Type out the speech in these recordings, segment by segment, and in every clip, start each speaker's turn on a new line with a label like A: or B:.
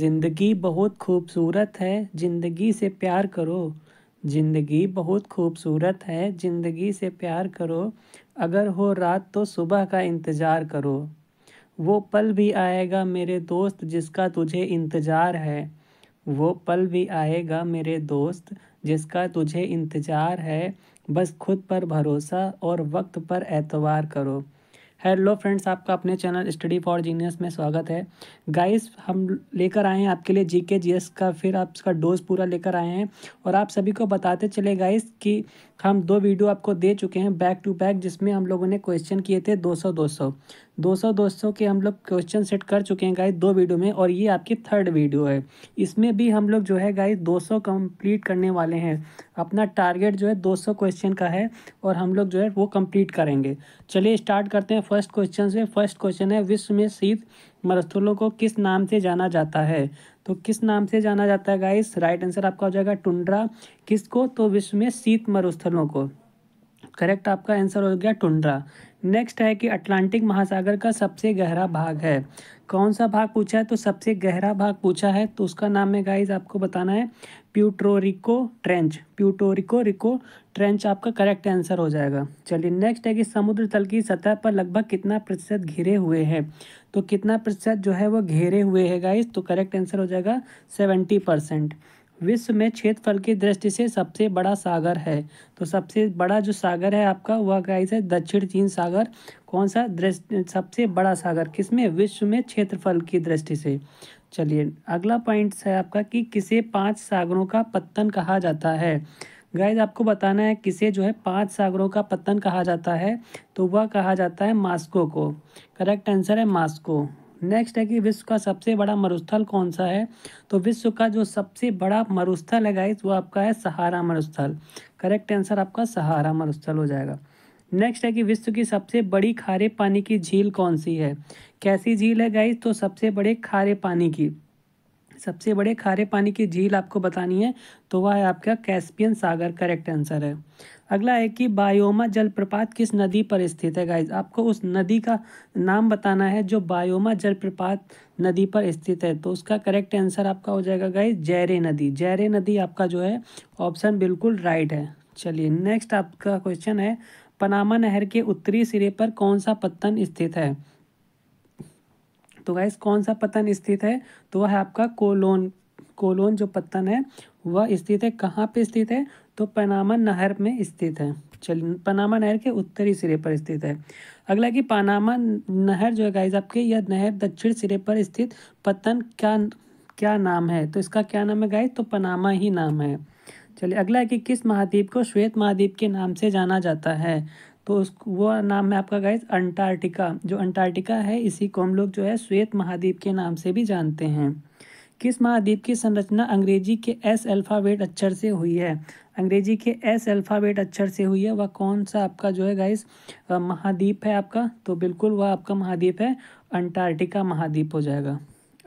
A: ज़िंदगी बहुत खूबसूरत है ज़िंदगी से प्यार करो ज़िंदगी बहुत खूबसूरत है ज़िंदगी से प्यार करो अगर हो रात तो सुबह का इंतज़ार करो वो पल भी आएगा मेरे दोस्त जिसका तुझे इंतज़ार है वो पल भी आएगा मेरे दोस्त जिसका तुझे इंतज़ार है बस खुद पर भरोसा और वक्त पर एतवार करो हेलो फ्रेंड्स आपका अपने चैनल स्टडी फॉर जीनियस में स्वागत है गाइस हम लेकर आए हैं आपके लिए जीके जीएस का फिर आप इसका डोज पूरा लेकर आए हैं और आप सभी को बताते चले गाइस कि हम दो वीडियो आपको दे चुके हैं बैक टू बैक जिसमें हम लोगों ने क्वेश्चन किए थे दो सौ 200 200 के हम लोग क्वेश्चन सेट कर चुके हैं गाइस दो वीडियो में और ये आपकी थर्ड वीडियो है इसमें भी हम लोग जो है गाइस 200 कम्प्लीट करने वाले हैं अपना टारगेट जो है 200 क्वेश्चन का है और हम लोग जो है वो कंप्लीट करेंगे चलिए स्टार्ट करते हैं फर्स्ट क्वेश्चन से फर्स्ट क्वेश्चन है विश्व में शीत मरुस्थलों को किस नाम से जाना जाता है तो किस नाम से जाना जाता है गाइस राइट आंसर आपका हो जाएगा टुंड्रा किसको तो विश्व में शीत मरुस्थलों को करेक्ट आपका आंसर हो गया टुंड्रा नेक्स्ट है कि अटलांटिक महासागर का सबसे गहरा भाग है कौन सा भाग पूछा है तो सबसे गहरा भाग पूछा है तो उसका नाम है गाइज आपको बताना है Puerto Rico trench Puerto Rico Rico trench आपका करेक्ट आंसर हो जाएगा चलिए नेक्स्ट है कि समुद्र तल की सतह पर लगभग कितना प्रतिशत घिरे हुए हैं तो कितना प्रतिशत जो है वो घेरे हुए है गाइज तो करेक्ट आंसर हो जाएगा सेवेंटी परसेंट विश्व में क्षेत्रफल की दृष्टि से सबसे बड़ा सागर है तो सबसे बड़ा जो सागर है आपका वह गाइस है दक्षिण चीन सागर कौन सा दृष्टि सबसे बड़ा सागर किसमें विश्व में क्षेत्रफल की दृष्टि से चलिए अगला पॉइंट है आपका कि किसे पांच सागरों का पत्तन कहा जाता है गाइज आपको बताना है किसे जो है पांच सागरों का पत्तन कहा जाता है तो वह कहा जाता है मास्को को करेक्ट आंसर है मास्को नेक्स्ट है कि विश्व का सबसे बड़ा मरुस्थल कौन सा है तो विश्व का जो सबसे बड़ा मरुस्थल है गाइस वो आपका है सहारा मरुस्थल करेक्ट आंसर आपका सहारा मरुस्थल हो जाएगा नेक्स्ट है कि विश्व की सबसे बड़ी खारे पानी की झील कौन सी है कैसी झील है गाइस तो सबसे बड़े खारे पानी की सबसे बड़े खारे पानी की झील आपको बतानी है तो वह है आपका कैस्पियन सागर करेक्ट आंसर है अगला है कि बायोमा जलप्रपात किस नदी पर स्थित है गाइज आपको उस नदी का नाम बताना है जो बायोमा जलप्रपात नदी पर स्थित है तो उसका करेक्ट आंसर आपका हो जाएगा गाइज जैरे नदी जैरे नदी आपका जो है ऑप्शन बिल्कुल राइट है चलिए नेक्स्ट आपका क्वेश्चन है पनामा नहर के उत्तरी सिरे पर कौन सा पत्तन स्थित है तो गाइस कौन सा पतन स्थित है तो वह है आपका कोलोन कोलोन जो पतन है वह स्थित है कहाँ पे स्थित है तो पनामा नहर में स्थित है चलिए पनामा नहर के उत्तरी सिरे पर स्थित है अगला कि पनामा नहर जो है गाइस आपके यह नहर दक्षिण सिरे पर स्थित पतन क्या क्या नाम है तो इसका क्या नाम है गाइस तो पनामा ही नाम है चलिए अगला है कि किस महाद्वीप को श्वेत महाद्वीप के नाम से जाना जाता है तो उस वो नाम है आपका गाइज अंटार्कटिका जो अंटार्कटिका है इसी को हम लोग जो है श्वेत महाद्वीप के नाम से भी जानते हैं किस महाद्वीप की संरचना अंग्रेजी के एस अल्फ़ाबेट अक्षर से हुई है अंग्रेजी के एस अल्फ़ाबेट अक्षर से हुई है वह कौन सा आपका जो है गाइस महाद्वीप है आपका तो बिल्कुल वह आपका महाद्वीप है अंटार्कटिका महाद्वीप हो जाएगा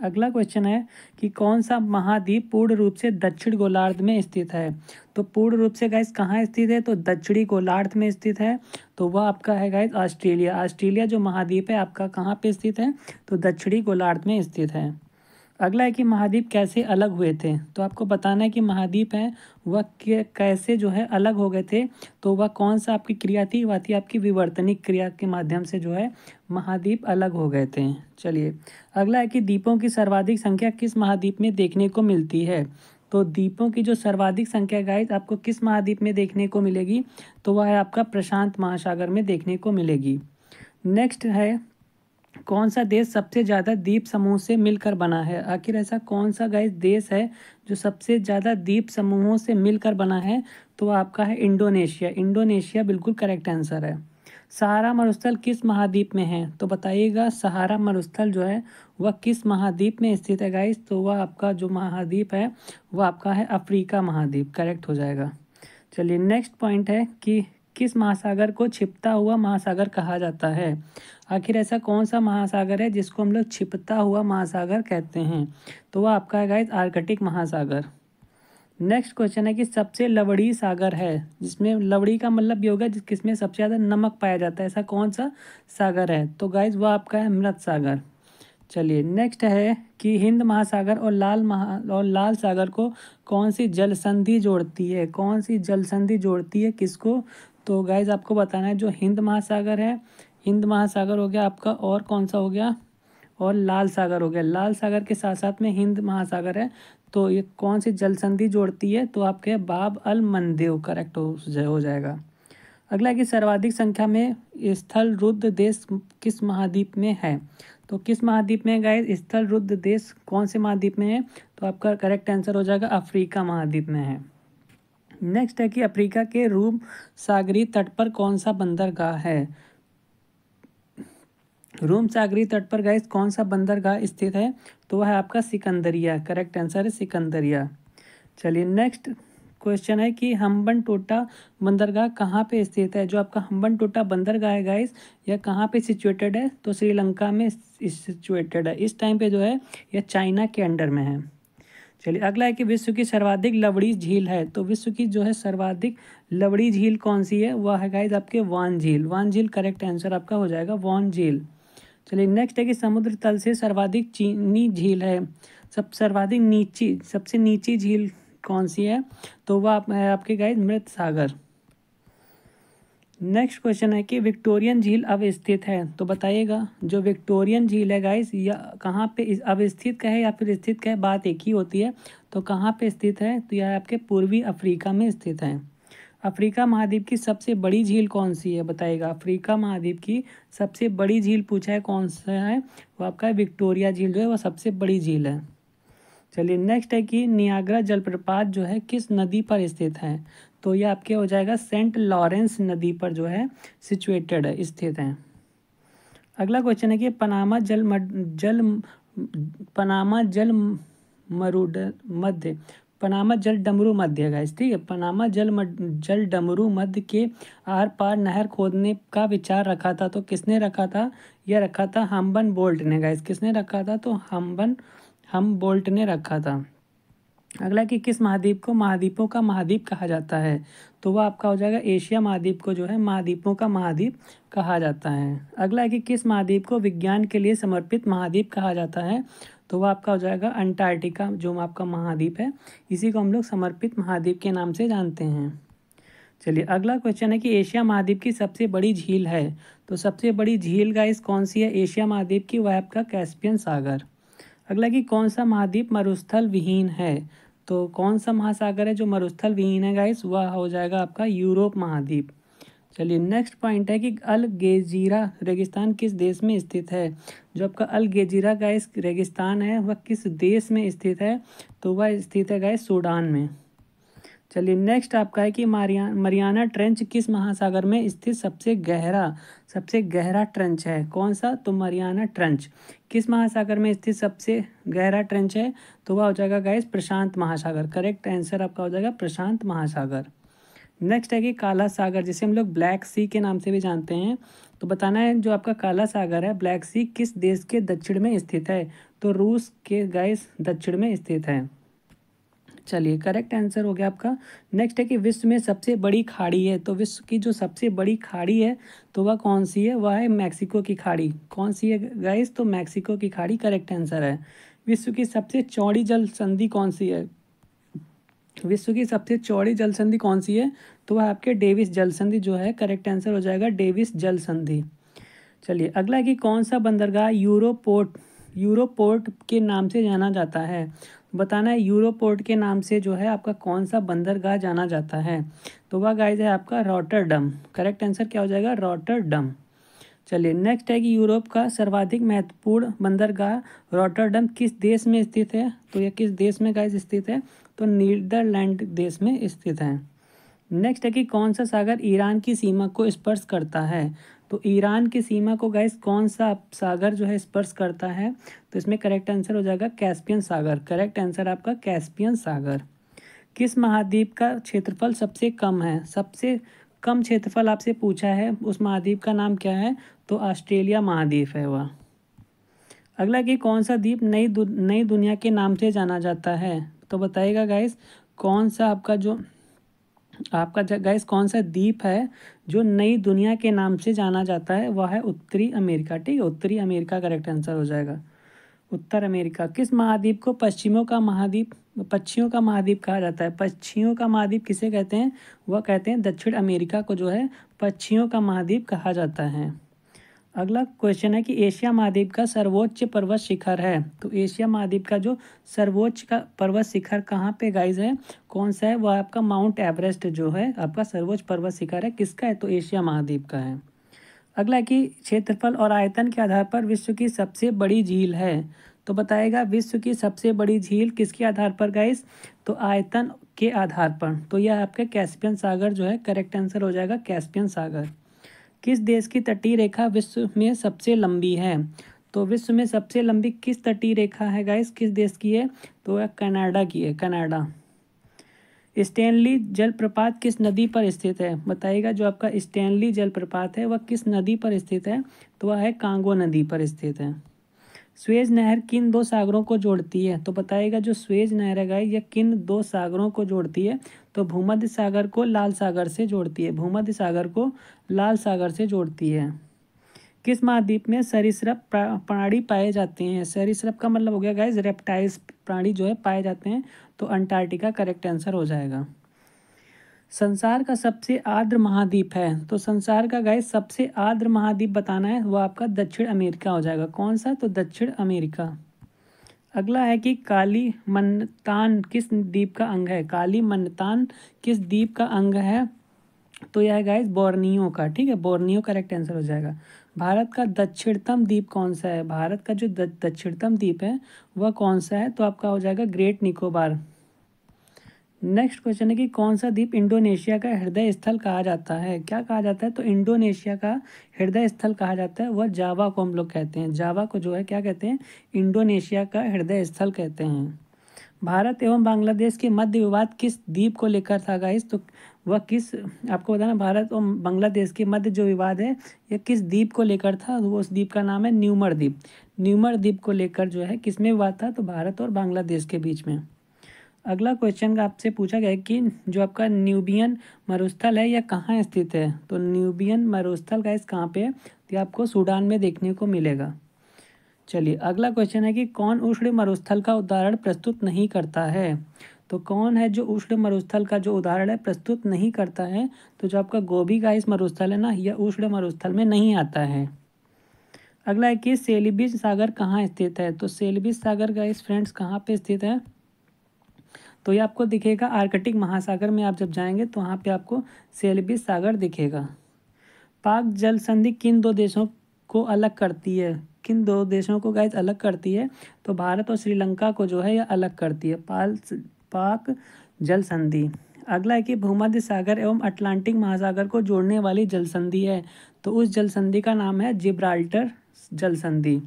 A: अगला क्वेश्चन है कि कौन सा महाद्वीप पूर्ण रूप से दक्षिण गोलार्ध में स्थित है तो पूर्ण रूप से गाइस कहाँ स्थित है तो दक्षिणी गोलार्ध में स्थित है तो वह आपका है गाइस ऑस्ट्रेलिया ऑस्ट्रेलिया जो महाद्वीप है आपका कहाँ पे स्थित है तो दक्षिणी गोलार्ध में स्थित है अगला है कि महाद्वीप कैसे अलग हुए थे तो आपको बताना है कि महाद्वीप हैं वह कैसे जो है अलग हो गए थे तो वह कौन सा आपकी क्रिया थी वह थी आपकी विवर्तनिक क्रिया के माध्यम से जो है महाद्वीप अलग हो गए थे चलिए अगला है कि द्वीपों की सर्वाधिक संख्या किस महाद्वीप में देखने को मिलती है तो द्वीपों की जो सर्वाधिक संख्या गाइस आपको किस महाद्वीप में देखने को मिलेगी तो वह है आपका प्रशांत महासागर में देखने को मिलेगी नेक्स्ट है कौन सा देश सबसे ज़्यादा द्वीप समूह से मिलकर बना है आखिर ऐसा कौन सा गाइस देश है जो सबसे ज़्यादा द्वीप समूहों से मिलकर बना है तो आपका है इंडोनेशिया इंडोनेशिया बिल्कुल करेक्ट आंसर है सहारा मरुस्थल किस महाद्वीप में है तो बताइएगा सहारा मरुस्थल जो है वह किस महाद्वीप में स्थित है गाइस तो वह आपका जो महाद्वीप है वह आपका है अफ्रीका महाद्वीप करेक्ट हो जाएगा चलिए नेक्स्ट पॉइंट है कि किस महासागर को छिपता हुआ महासागर कहा जाता है आखिर ऐसा कौन सा महासागर है जिसको हम लोग छिपता हुआ महासागर कहते हैं तो वह आपका है गाइज आर्कटिक महासागर नेक्स्ट क्वेश्चन है कि सबसे लवड़ी सागर है जिसमें लवड़ी का मतलब ये होगा जिस किसमें सबसे ज़्यादा नमक पाया जाता है ऐसा कौन सा सागर है तो गाइज वह आपका है मृत सागर चलिए नेक्स्ट है कि हिंद महासागर और लाल महा और लाल सागर को कौन सी जलसंधि जोड़ती है कौन सी जलसंधि जोड़ती है किसको तो गाइज आपको बताना है जो हिंद महासागर है हिंद महासागर हो गया आपका और कौन सा हो गया और लाल सागर हो गया लाल सागर के साथ साथ में हिंद महासागर है तो ये कौन सी जल संधि जोड़ती है तो आपके बाब अल मंदेव करेक्ट हो, हो जाएगा अगला कि सर्वाधिक संख्या में स्थल रुद्ध देश किस महाद्वीप में है तो किस महाद्वीप में गाइज स्थल रुद्ध देश कौन से महाद्वीप में है तो आपका करेक्ट आंसर हो जाएगा अफ्रीका महाद्वीप में है नेक्स्ट है कि अफ्रीका के रूम सागरी तट पर कौन सा बंदरगाह है रूम सागरी तट पर गाइस कौन सा बंदरगाह स्थित है तो वह है आपका सिकंदरिया करेक्ट आंसर है सिकंदरिया चलिए नेक्स्ट क्वेश्चन है कि हम्बन टोटा बंदरगाह कहाँ पे स्थित है जो आपका हम्बन टोटा बंदरगाह है गाइस यह कहाँ पे सिचुएटेड है तो श्रीलंका में सिचुएटेड है इस टाइम पे जो है यह चाइना के अंडर में है चलिए अगला है कि विश्व की सर्वाधिक लवड़ी झील है तो विश्व की जो है सर्वाधिक लवड़ी झील कौन सी है वह है गाइज आपके वान झील वान झील करेक्ट आंसर आपका हो जाएगा वान झील चलिए नेक्स्ट है कि समुद्र तल से सर्वाधिक चीनी झील है सब सर्वाधिक नीची सबसे नीची झील कौन सी है तो वह आप, आपके गाइज मृत सागर नेक्स्ट क्वेश्चन है कि विक्टोरियन झील अब स्थित है तो बताइएगा जो विक्टोरियन झील है गाइस या कहाँ पे अब स्थित कहे या फिर स्थित कहे बात एक ही होती है तो कहाँ पे स्थित है तो यह आपके पूर्वी अफ्रीका में स्थित है अफ्रीका महाद्वीप की सबसे बड़ी झील कौन सी है बताइएगा अफ्रीका महाद्वीप की सबसे बड़ी झील पूछा है कौन सा है वो आपका विक्टोरिया झील जो है वो सबसे बड़ी झील है चलिए नेक्स्ट है कि नियाग्रा जलप्रपात जो है किस नदी पर स्थित है तो ये आपके हो जाएगा सेंट लॉरेंस नदी पर जो है सिचुएटेड है स्थित हैं अगला क्वेश्चन है कि पनामा जल जल पनामा जल मरुड मध्य पनामा जल डमरू मध्य है ठीक है पनामा जल जल डमरू मध्य के आर पार नहर खोदने का विचार रखा था तो किसने रखा था यह रखा था हम्बन बोल्ट ने गाइस किसने रखा था तो हम्बन हम बोल्ट ने रखा था अगला कि किस महाद्वीप को महाद्वीपों का महाद्वीप कहा जाता है तो वह आपका हो जाएगा एशिया महाद्वीप को जो है महाद्वीपों का महाद्वीप कहा जाता है अगला कि किस महाद्वीप को विज्ञान के लिए समर्पित महाद्वीप कहा जाता है तो वह आपका हो जाएगा अंटार्कटिका जो आपका महाद्वीप है इसी को हम लोग समर्पित महाद्वीप के नाम से जानते हैं चलिए अगला क्वेश्चन है कि एशिया महाद्वीप की सबसे बड़ी झील है तो सबसे बड़ी झील गाइस कौन सी है एशिया महाद्वीप की वह आपका कैस्पियन सागर अगला कि कौन सा महाद्वीप मरुस्थल विहीन है तो कौन सा महासागर है जो मरुस्थल विहीन है गाइस वह हो जाएगा आपका यूरोप महाद्वीप चलिए नेक्स्ट पॉइंट है कि अल गेजीरा रेगिस्तान किस देश में स्थित है जो आपका अल गेजीरा गाइस रेगिस्तान है वह किस देश में स्थित है तो वह स्थित है गाइस सूडान में चलिए नेक्स्ट आपका है कि मारिया मरियाना ट्रेंच किस महासागर में स्थित सबसे गहरा सबसे गहरा ट्रेंच है कौन सा तो मरियाना ट्रेंच किस महासागर में स्थित सबसे गहरा ट्रेंच है तो वह हो जाएगा गाइस प्रशांत महासागर करेक्ट आंसर आपका हो जाएगा प्रशांत महासागर नेक्स्ट है कि काला सागर जिसे हम लोग ब्लैक सी के नाम से भी जानते हैं तो बताना है जो आपका काला सागर है ब्लैक सी किस देश के दक्षिण में स्थित है तो रूस के गाइस दक्षिण में स्थित है चलिए करेक्ट आंसर हो गया आपका नेक्स्ट है कि विश्व में सबसे बड़ी खाड़ी है तो विश्व की जो सबसे बड़ी खाड़ी है तो वह कौन सी है वह है मैक्सिको की खाड़ी कौन सी है गाइस तो मैक्सिको की खाड़ी करेक्ट आंसर है विश्व की सबसे चौड़ी जल संधि कौन सी है विश्व की सबसे चौड़ी जल संधि कौन सी है तो वह आपके डेविस जल संधि जो है करेक्ट आंसर हो जाएगा डेविस जल संधि चलिए अगला कि कौन सा बंदरगाह यूरोपोर्ट यूरोपोर्ट के नाम से जाना जाता है बताना है यूरोपोर्ट के नाम से जो है आपका कौन सा बंदरगाह जाना जाता है तो वह गाइज है आपका रॉटरडम करेक्ट आंसर क्या हो जाएगा रॉटरडम चलिए नेक्स्ट है कि यूरोप का सर्वाधिक महत्वपूर्ण बंदरगाह रॉटरडम किस देश में स्थित है तो यह किस देश में गाइज स्थित है तो नीदरलैंड देश में स्थित है नेक्स्ट है कि कौन सा सागर ईरान की सीमा को स्पर्श करता है तो ईरान की सीमा को गैस कौन सा सागर जो है स्पर्श करता है तो इसमें करेक्ट आंसर हो जाएगा कैस्पियन सागर करेक्ट आंसर आपका कैस्पियन सागर किस महाद्वीप का क्षेत्रफल सबसे कम है सबसे कम क्षेत्रफल आपसे पूछा है उस महाद्वीप का नाम क्या है तो ऑस्ट्रेलिया महाद्वीप है वह अगला कि कौन सा द्वीप नई दु, नई दुनिया के नाम से जाना जाता है तो बताइएगा गाइस कौन सा आपका जो आपका गैस कौन सा द्वीप है जो नई दुनिया के नाम से जाना जाता है वह है उत्तरी अमेरिका ठीक है उत्तरी अमेरिका करेक्ट आंसर हो जाएगा उत्तर अमेरिका किस महाद्वीप को पश्चिमों का महाद्वीप पक्षियों का महाद्वीप कहा जाता है पक्षियों का महाद्वीप किसे कहते हैं वह कहते हैं दक्षिण अमेरिका को जो है पक्षियों का महाद्वीप कहा जाता है अगला क्वेश्चन है कि एशिया महाद्वीप का सर्वोच्च पर्वत शिखर है तो एशिया महाद्वीप का जो सर्वोच्च का पर्वत शिखर कहाँ पे गाइज है कौन सा है वह आपका माउंट एवरेस्ट जो है आपका सर्वोच्च पर्वत शिखर है किसका है तो एशिया महाद्वीप का है अगला कि क्षेत्रफल और आयतन के आधार पर विश्व की सबसे बड़ी झील है तो बताएगा विश्व की सबसे बड़ी झील किसके आधार पर गाइज तो आयतन के आधार पर तो यह आपका कैस्पियन सागर जो है करेक्ट आंसर हो जाएगा कैस्पियन सागर किस देश की तटीय रेखा विश्व में सबसे लंबी है तो विश्व में सबसे लंबी किस तटीय रेखा है गाइस किस देश की है तो वह कनाडा की है कनाडा स्टैनली जलप्रपात किस नदी पर स्थित है बताइएगा जो आपका स्टैनली जलप्रपात है वह किस नदी पर स्थित है तो वह है कांगो नदी पर स्थित है स्वेज नहर किन दो सागरों को जोड़ती है तो बताएगा जो स्वेज नहर है गाइस यह किन दो सागरों को जोड़ती है तो भूमध्य सागर को लाल सागर से जोड़ती है भूमध्य सागर को लाल सागर से जोड़ती है किस महाद्वीप में सरिसप प्राणी पाए जाते हैं सरीसृप का मतलब हो गया गाइज रेप्टाइल्स प्राणी जो है पाए जाते हैं तो अंटार्कटिका करेक्ट आंसर हो जाएगा संसार का सबसे आर्द्र महाद्वीप है तो संसार का गाय सबसे आर्द्र महाद्वीप बताना है वो आपका दक्षिण अमेरिका हो जाएगा कौन सा तो दक्षिण अमेरिका अगला है कि काली मन्नतान किस द्वीप का अंग है काली मन्नतान किस द्वीप का अंग है तो यह है गाइस बोर्नियो का ठीक है बोर्नियो करेक्ट आंसर हो जाएगा भारत का दक्षिणतम द्वीप कौन सा है भारत का जो दक्षिणतम द्वीप है वह कौन सा है तो आपका हो जाएगा ग्रेट निकोबार नेक्स्ट क्वेश्चन है कि कौन सा द्वीप इंडोनेशिया का हृदय स्थल कहा जाता है क्या कहा जाता है तो इंडोनेशिया का हृदय स्थल कहा जाता है वह जावा को हम लोग कहते हैं जावा को जो है क्या कहते हैं इंडोनेशिया का हृदय स्थल कहते हैं भारत एवं बांग्लादेश के मध्य विवाद किस द्वीप को लेकर था गाइस तो वह किस आपको बताना भारत और बांग्लादेश के मध्य जो विवाद है यह किस द्वीप को लेकर था तो वो उस द्वीप का नाम है न्यूमर द्वीप न्यूमर द्वीप को लेकर जो है किसमें विवाद था तो भारत और बांग्लादेश के बीच में अगला क्वेश्चन आपसे पूछा गया है कि जो आपका न्यूबियन मरुस्थल है यह कहाँ स्थित है तो न्यूबियन मरुस्थल का इस कहाँ पे है तो आपको सूडान में देखने को मिलेगा चलिए अगला क्वेश्चन है कि कौन उष्ण मरुस्थल का उदाहरण प्रस्तुत नहीं करता है तो कौन है जो उष्ण मरुस्थल का जो उदाहरण है प्रस्तुत नहीं करता है तो जो आपका गोभी का इस मरुस्थल है ना यह उष्ण मरुस्थल में नहीं आता है अगला है कि सेलिबिज सागर कहाँ स्थित है तो सेलिबिज सागर का इस फ्रेंड्स कहाँ पे स्थित है तो ये आपको दिखेगा आर्कटिक महासागर में आप जब जाएंगे तो वहाँ पे आपको सेल्बी सागर दिखेगा पाक जल संधि किन दो देशों को अलग करती है किन दो देशों को गैस अलग करती है तो भारत और श्रीलंका को जो है यह अलग करती है पाल पाक जल संधि अगला है कि भूमध्य सागर एवं अटलांटिक महासागर को जोड़ने वाली जल संधि है तो उस जल संधि का नाम है जिब्राल्टर जल संधि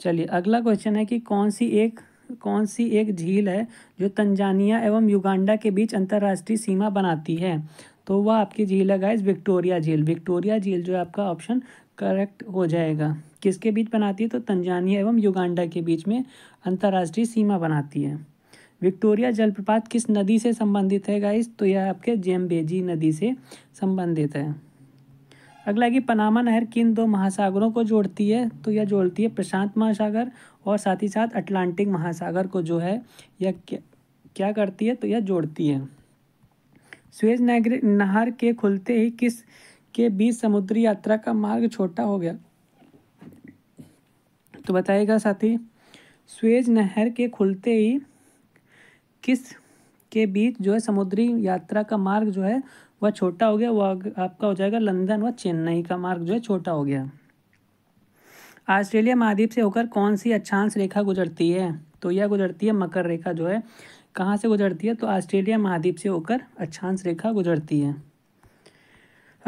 A: चलिए अगला क्वेश्चन है कि कौन सी एक कौन सी एक झील है जो तंजानिया एवं युगांडा के बीच अंतर्राष्ट्रीय सीमा बनाती है तो वह आपकी झील है गाइज विक्टोरिया झील विक्टोरिया झील जो है आपका ऑप्शन करेक्ट हो जाएगा किसके बीच बनाती है तो तंजानिया एवं युगांडा के बीच में अंतर्राष्ट्रीय सीमा बनाती है विक्टोरिया जलप्रपात किस नदी से संबंधित है गाइज तो यह आपके जेम्बेजी नदी से संबंधित है अगला कि पनामा नहर किन दो महासागरों को जोड़ती है तो यह जोड़ती है प्रशांत महासागर और साथ ही साथ अटलांटिक महासागर को जो है यह क्या करती है तो यह जोड़ती है स्वेज नहर के खुलते ही किस के बीच समुद्री यात्रा का मार्ग छोटा हो गया तो बताइएगा साथी स्वेज नहर के खुलते ही किस के बीच जो है समुद्री यात्रा का मार्ग जो है वह छोटा हो गया वह आपका हो जाएगा लंदन व चेन्नई का मार्ग जो है छोटा हो गया ऑस्ट्रेलिया महाद्वीप से होकर कौन सी अक्षांश रेखा गुजरती है तो यह गुजरती है मकर रेखा जो है कहाँ से गुजरती है तो ऑस्ट्रेलिया महाद्वीप से होकर अक्षांश रेखा गुजरती है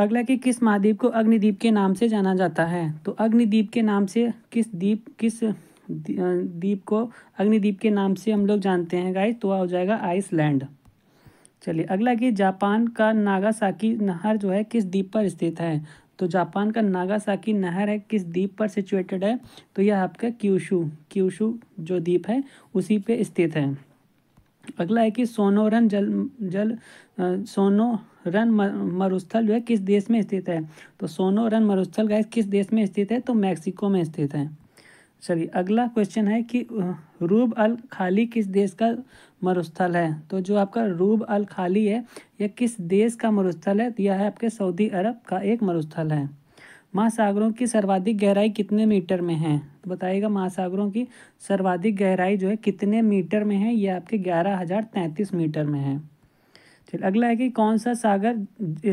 A: अगला कि किस महाद्वीप को अग्निद्वीप के नाम से जाना जाता है तो अग्निद्वीप के नाम से किस द्वीप किस द्वीप को अग्निद्वीप के नाम से हम लोग जानते हैं गाइस तो हो जाएगा आइसलैंड चलिए अगला कि जापान का नागासाकी नहर जो है किस द्वीप पर स्थित है तो जापान का नागासाकी नहर है किस द्वीप पर सिचुएटेड है तो यह आपका क्यूशु क्यूशू जो द्वीप है उसी पे स्थित है अगला है कि सोनोरन जल जल सोनोरन मरुस्थल जो है किस देश में स्थित है तो सोनोरन मरुस्थल गैस किस देश में स्थित है तो मैक्सिको में स्थित है चलिए अगला क्वेश्चन है कि रूब अल खाली किस देश का मरुस्थल है तो जो आपका रूब अल खाली है यह किस देश का मरुस्थल है तो यह है आपके सऊदी अरब का एक मरुस्थल है महासागरों की सर्वाधिक गहराई कितने मीटर में है तो बताइएगा महासागरों की सर्वाधिक गहराई जो है कितने मीटर में है यह आपके ग्यारह हज़ार तैंतीस मीटर में है फिर अगला है कि कौन सा सागर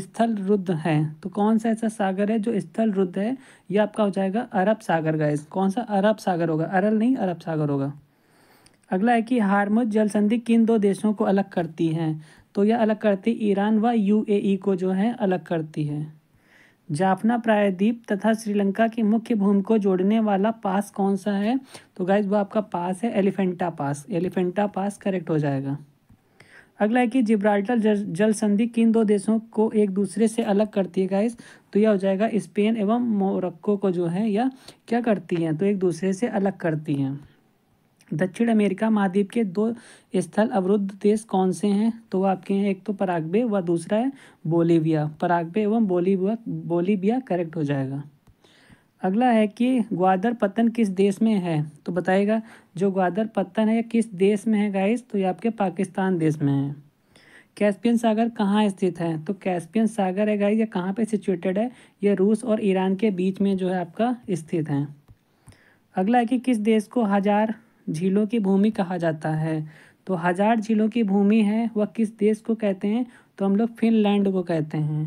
A: स्थल रुद्ध है तो कौन सा ऐसा सागर है जो स्थल रुद्ध है ये आपका हो जाएगा अरब सागर का कौन सा अरब सागर होगा अरल नहीं अरब सागर होगा अगला है कि हारमुद जल संधि किन दो देशों को अलग करती है तो यह अलग करती ईरान व यूएई को जो है अलग करती है जाफना प्रायद्वीप तथा श्रीलंका की मुख्य भूमि को जोड़ने वाला पास कौन सा है तो गाइज वो आपका पास है Elephant Pass Elephant Pass correct हो जाएगा अगला है कि जिब्राल्टर जल संधि किन दो देशों को एक दूसरे से अलग करती है गाइस तो यह हो जाएगा स्पेन एवं मोरक्को को जो है यह क्या करती हैं तो एक दूसरे से अलग करती हैं दक्षिण अमेरिका महाद्वीप के दो स्थल अवरुद्ध देश कौन से हैं तो आपके हैं एक तो पराग्वे व दूसरा है बोलीविया पराग्वे एवं बोलीविया बोलीविया करेक्ट हो जाएगा अगला है कि ग्वादर पतन किस देश में है तो बताएगा जो ग्वादर पत्तन है ये किस देश में है गाइस तो ये आपके पाकिस्तान देश में है कैस्पियन सागर कहाँ स्थित है तो कैस्पियन सागर है गाइस ये कहाँ पे सिचुएटेड है ये रूस और ईरान के बीच में जो है आपका स्थित है अगला है कि किस देश को हजार झीलों की भूमि कहा जाता है तो हजार झीलों की भूमि है वह किस देश को कहते हैं तो हम लोग फिनलैंड को कहते हैं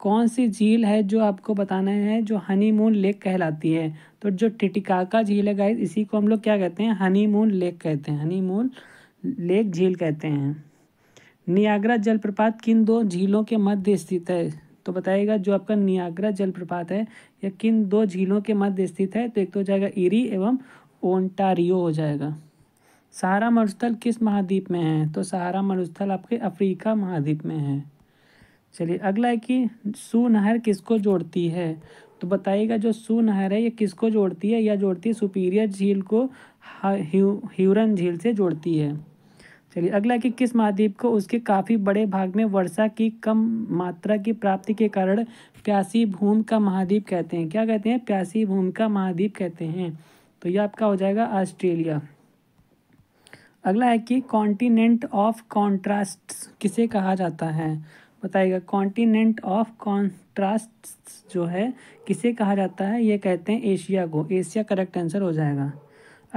A: कौन सी झील है जो आपको बताना है जो हनीमून लेक कहलाती है तो जो टिटिकाका झील है गाइस इसी को हम लोग क्या कहते हैं हनीमून लेक कहते हैं हनीमून लेक झील कहते हैं नियाग्रा जलप्रपात किन दो झीलों के मध्य स्थित है तो बताइएगा जो आपका नियाग्रा जलप्रपात है या किन दो झीलों के मध्य स्थित है तो एक तो हो जाएगा इरी एवं ओंटारियो हो जाएगा सहारा मरुस्थल किस महाद्वीप में है तो सहारा मरुस्थल आपके अफ्रीका महाद्वीप में है चलिए अगला है कि सू नहर किसको जोड़ती है तो बताइएगा जो सू नहर है ये किसको जोड़ती है या जोड़ती है सुपीरियर झील को ह्यूरन झील से जोड़ती है चलिए अगला कि किस महाद्वीप को उसके काफ़ी बड़े भाग में वर्षा की कम मात्रा की प्राप्ति के कारण प्यासी भूमि का महाद्वीप कहते हैं क्या कहते हैं प्यासी भूमि का महाद्वीप कहते हैं तो ये आपका हो जाएगा ऑस्ट्रेलिया अगला है कि कॉन्टिनेंट ऑफ कॉन्ट्रास्ट किसे कहा जाता है बताएगा कॉन्टिनेंट ऑफ कॉन्ट्रास्ट जो है किसे कहा जाता है ये कहते हैं एशिया को एशिया करेक्ट आंसर हो जाएगा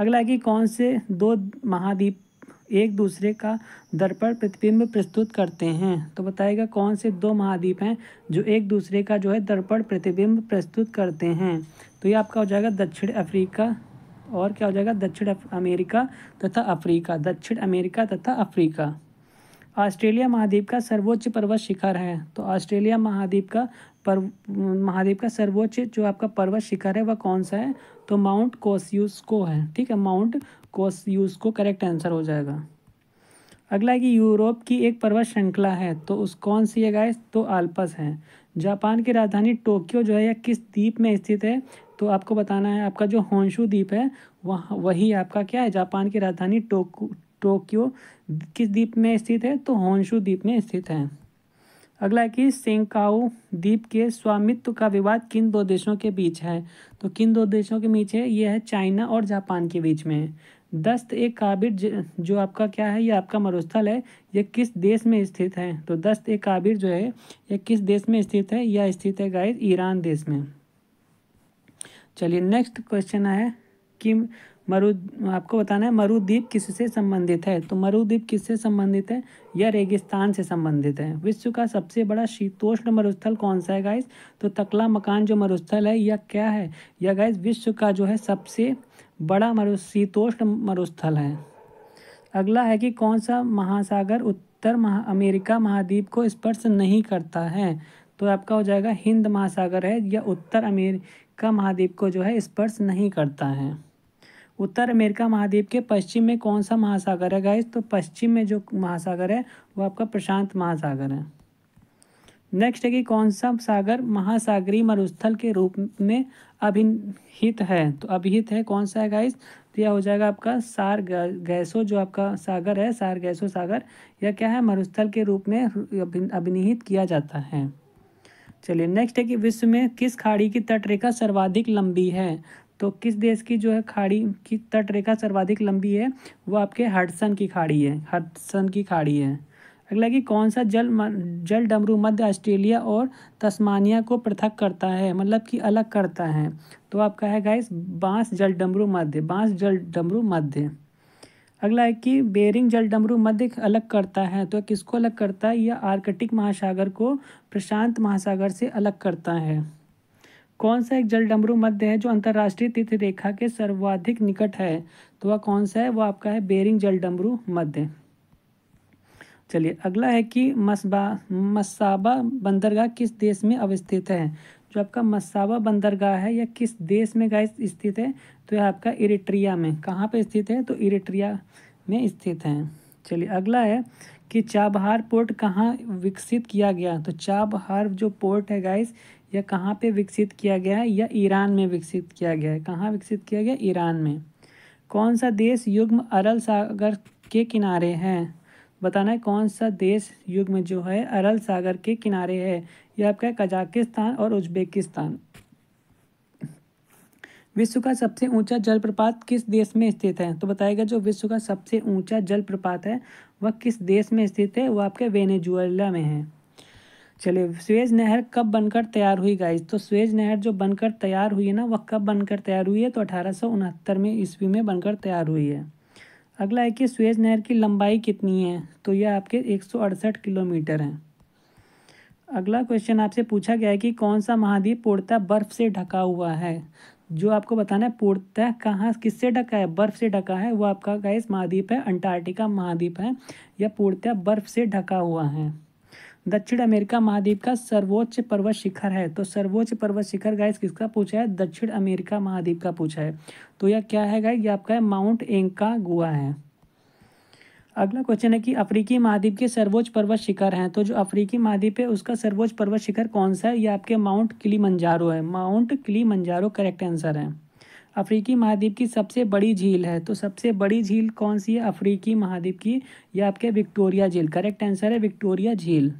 A: अगला कि कौन से दो महाद्वीप एक दूसरे का दर्पण प्रतिबिंब प्रस्तुत करते हैं तो बताएगा कौन से दो महाद्वीप हैं जो एक दूसरे का जो है दर्पण प्रतिबिंब प्रस्तुत करते हैं तो ये आपका हो जाएगा दक्षिण अफ्रीका और क्या हो जाएगा दक्षिण अमेरिका तथा अफ्रीका दक्षिण अमेरिका तथा अफ्रीका ऑस्ट्रेलिया महाद्वीप का सर्वोच्च पर्वत शिखर है तो ऑस्ट्रेलिया महाद्वीप का पर महाद्वीप का सर्वोच्च जो आपका पर्वत शिखर है वह कौन सा है तो माउंट कोस्यूस्को है ठीक है माउंट कोस्यूस्को करेक्ट आंसर हो जाएगा अगला है कि यूरोप की एक पर्वत श्रृंखला है तो उस कौन सी है गाइस तो आल्पस है जापान की राजधानी टोक्यो जो है यह किस द्वीप में स्थित है तो आपको बताना है आपका जो होंशू द्वीप है वहाँ वही आपका क्या है जापान की राजधानी टोक टोक्यो किस द्वीप में स्थित है तो होंशु द्वीप में स्थित है अगला है कि सेंकाउ द्वीप के स्वामित्व का विवाद किन दो देशों के बीच है तो किन दो देशों के बीच है यह है चाइना और जापान के बीच में दस्त एक काबिर जो आपका क्या है ये आपका मरुस्थल है यह किस देश में स्थित है तो दस्त एक काबिर जो है यह किस देश में स्थित है यह स्थित है गाय ईरान देश में चलिए नेक्स्ट क्वेश्चन है कि मरु आपको बताना है मरुद्वीप किससे संबंधित है तो मरुद्वीप किससे संबंधित है यह रेगिस्तान से संबंधित है विश्व का सबसे बड़ा शीतोष्ण मरुस्थल कौन सा है गाइस तो तकला मकान जो मरुस्थल है यह क्या है यह गाइस विश्व का जो है सबसे बड़ा मरु शीतोष्ण मरुस्थल है अगला है कि कौन सा महासागर उत्तर महा अमेरिका महाद्वीप को स्पर्श नहीं करता है तो आपका हो जाएगा हिंद महासागर है या उत्तर अमेरिका महाद्वीप को जो है स्पर्श नहीं करता है उत्तर अमेरिका महाद्वीप के पश्चिम में कौन सा महासागर है गाइस तो पश्चिम में जो महासागर है वो आपका प्रशांत महासागर है नेक्स्ट है कि कौन सा सागर महासागरी मरुस्थल के रूप में अभिहित है तो अभिहित है कौन सा है गाइस तो यह हो जाएगा आपका सार गैसो जो आपका सागर है सार गैसो सागर या क्या है मरुस्थल के रूप में अभिनिहित किया जाता है चलिए नेक्स्ट है कि विश्व में किस खाड़ी की तटरेखा सर्वाधिक लंबी है तो किस देश की जो है खाड़ी की तट रेखा सर्वाधिक लंबी है वो आपके हडसन की खाड़ी है हडसन की खाड़ी है अगला कि कौन सा जल जल डमरू मध्य ऑस्ट्रेलिया और तस्मानिया को पृथक करता है मतलब कि अलग करता है तो आपका है गाइस बांस जल डमरू मध्य बांस जल डमरू मध्य अगला है कि बेरिंग जल डमरू मध्य अलग करता है तो किसको अलग करता है यह आर्कटिक महासागर को प्रशांत महासागर से अलग करता है कौन सा एक जल डमरू मध्य है जो अंतर्राष्ट्रीय तिथि रेखा के सर्वाधिक निकट है तो वह कौन सा है वो आपका है बेरिंग जल डमरू मध्य चलिए अगला है कि मसबा मसाबा बंदरगाह किस देश में अवस्थित है जो आपका मसाबा बंदरगाह है या किस देश में गाइस स्थित है तो यह आपका इरेट्रिया में कहाँ पे स्थित है तो इरेट्रिया में स्थित है चलिए अगला है कि चाबहार पोर्ट कहाँ विकसित किया गया तो चाबहार जो पोर्ट है गाइस यह कहाँ पे विकसित किया गया है यह ईरान में विकसित किया गया है कहाँ विकसित किया गया ईरान में कौन सा देश युग्म अरल सागर के किनारे है बताना है कौन सा देश युग्म जो है अरल सागर के किनारे है यह आपका कजाकिस्तान और उज्बेकिस्तान विश्व का सबसे ऊंचा जलप्रपात किस देश में स्थित है तो बताएगा जो विश्व का सबसे ऊंचा जलप्रपात है वह किस देश में स्थित है वह आपके वेनेजुएला में है चलिए स्वेज नहर कब बनकर तैयार हुई गाइज तो स्वेज नहर जो बनकर तैयार हुई है ना वह कब बनकर तैयार हुई है तो अठारह में ईस्वी में बनकर तैयार हुई है अगला है कि स्वेज नहर की लंबाई कितनी है तो यह आपके एक किलोमीटर है अगला क्वेश्चन आपसे पूछा गया है कि कौन सा महाद्वीप पूर्णतः बर्फ से ढका हुआ है जो आपको बताना है पूर्णतः कहाँ किससे ढका है बर्फ से ढका है वो आपका गैस महाद्वीप है अंटार्कटिका महाद्वीप है यह पूर्णतः बर्फ से ढका हुआ है दक्षिण अमेरिका महाद्वीप का सर्वोच्च पर्वत शिखर है तो सर्वोच्च पर्वत शिखर गाइस किसका पूछा है दक्षिण अमेरिका महाद्वीप का पूछा है तो यह क्या है गाइस ये आपका है माउंट एंका गुआ है अगला क्वेश्चन है कि अफ्रीकी महाद्वीप के सर्वोच्च पर्वत शिखर हैं तो जो अफ्रीकी महाद्वीप है उसका सर्वोच्च पर्वत शिखर कौन सा है ये आपके माउंट किली मंजारो है माउंट किली मंजारो करेक्ट आंसर है अफ्रीकी महाद्वीप की सबसे बड़ी झील है तो सबसे बड़ी झील कौन सी है अफ्रीकी महाद्वीप की यह आपके विक्टोरिया झील करेक्ट आंसर है विक्टोरिया झील